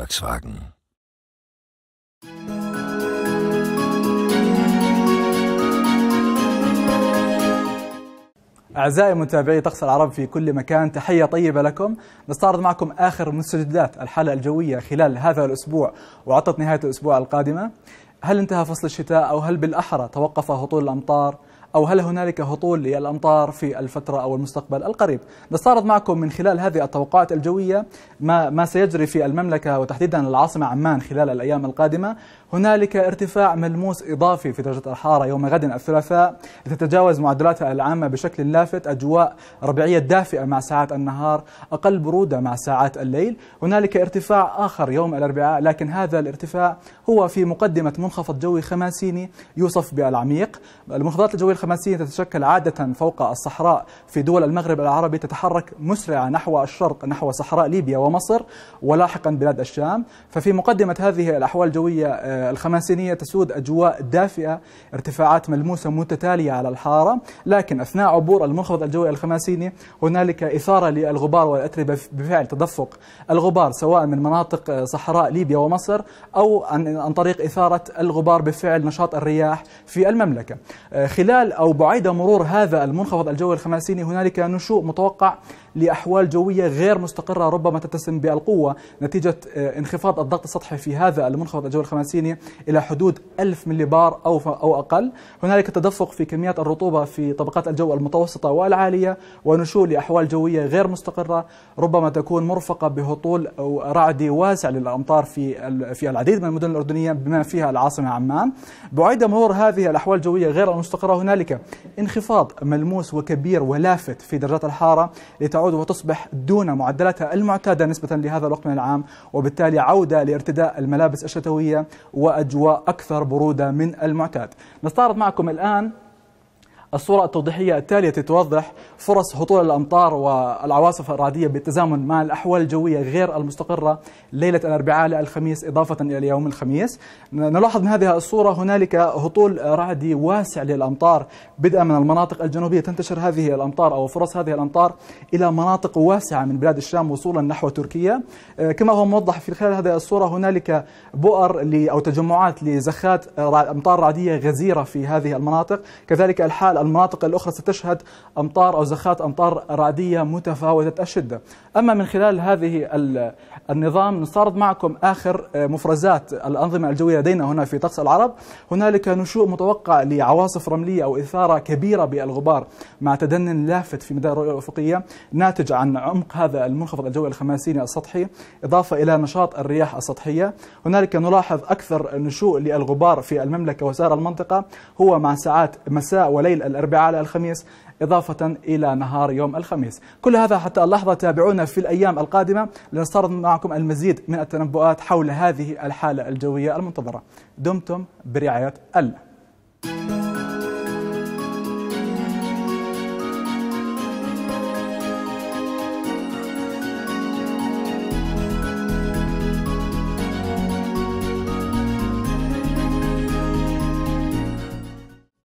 Volkswagen. أعزائي متابعي طقس العرب في كل مكان تحية طيبة لكم نستعرض معكم آخر مستجدات الحالة الجوية خلال هذا الأسبوع وعطت نهاية الأسبوع القادمة هل انتهى فصل الشتاء أو هل بالأحرى توقف هطول الأمطار أو هل هنالك هطول للأمطار في الفترة أو المستقبل القريب نستعرض معكم من خلال هذه التوقعات الجوية ما, ما سيجري في المملكة وتحديدا العاصمة عمان خلال الأيام القادمة هنالك ارتفاع ملموس إضافي في درجة الحرارة يوم غد الثلاثاء لتتجاوز معدلاتها العامة بشكل لافت أجواء ربيعية دافئة مع ساعات النهار أقل برودة مع ساعات الليل هنالك ارتفاع آخر يوم الأربعاء لكن هذا الارتفاع هو في مقدمة منخفض جوي خماسيني يوصف بالعميق المنخفضات الجوية الخماسية تتشكل عادة فوق الصحراء في دول المغرب العربي تتحرك مسرعة نحو الشرق نحو صحراء ليبيا ومصر ولاحقا بلاد الشام ففي مقدمة هذه الأحوال الجوية آه، الخماسينية تسود أجواء دافئة ارتفاعات ملموسة متتالية على الحارة لكن أثناء عبور المنخفض الجوي الخماسيني هنالك إثارة للغبار والأتربة بفعل تدفق الغبار سواء من مناطق آه، صحراء ليبيا ومصر أو عن طريق إثارة الغبار بفعل نشاط الرياح في المملكة آه، خلال أو بعيد مرور هذا المنخفض الجوي الخماسيني هنالك نشوء متوقع لأحوال جوية غير مستقرة ربما تتسم بالقوة نتيجة آه، انخفاض الضغط السطحي في هذا المنخفض الجوي الخماسيني إلى حدود 1000 ملي بار أو أو أقل هنالك تدفق في كميات الرطوبة في طبقات الجو المتوسطة والعالية ونشوء لأحوال جوية غير مستقرة ربما تكون مرفقة بهطول أو رعدي واسع للأمطار في في العديد من المدن الأردنية بما فيها العاصمة عمان بعيد مرور هذه الأحوال الجوية غير المستقرة هنالك انخفاض ملموس وكبير ولافت في درجات الحارة لتعود تعود وتصبح دون معدلاتها المعتادة نسبة لهذا الوقت من العام وبالتالي عودة لارتداء الملابس الشتوية وأجواء أكثر برودة من المعتاد نستعرض معكم الآن الصورة التوضيحية التالية توضح فرص هطول الأمطار والعواصف الرعدية بالتزامن مع الأحوال الجوية غير المستقرة ليلة الأربعاء للخميس إضافة إلى يوم الخميس نلاحظ من هذه الصورة هنالك هطول رعدي واسع للأمطار بدءا من المناطق الجنوبية تنتشر هذه الأمطار أو فرص هذه الأمطار إلى مناطق واسعة من بلاد الشام وصولا نحو تركيا آه، كما هو موضح في خلال هذه الصورة هنالك بؤر أو تجمعات لزخات أمطار رعدية غزيرة في هذه المناطق كذلك الحال المناطق الأخرى ستشهد أمطار أو زخات أمطار رعدية متفاوتة الشدة أما من خلال هذه النظام نستعرض معكم آخر آه، مفرزات الأنظمة الجوية لدينا هنا في طقس العرب هنالك نشوء متوقع لعواصف رملية أو إثارة كبيرة بالغبار مع تدن لافت في مدار الرؤية الأفقية ناتج عن عمق هذا المنخفض الجوي الخماسيني السطحي إضافة إلى نشاط الرياح السطحية هنالك نلاحظ أكثر نشوء للغبار في المملكة وسائر المنطقة هو مع ساعات مساء وليل الأربعاء على الخميس إضافة إلى نهار يوم الخميس كل هذا حتى اللحظة تابعونا في الأيام القادمة لنستعرض معكم المزيد من التنبؤات حول هذه الحالة الجوية المنتظرة دمتم برعاية الله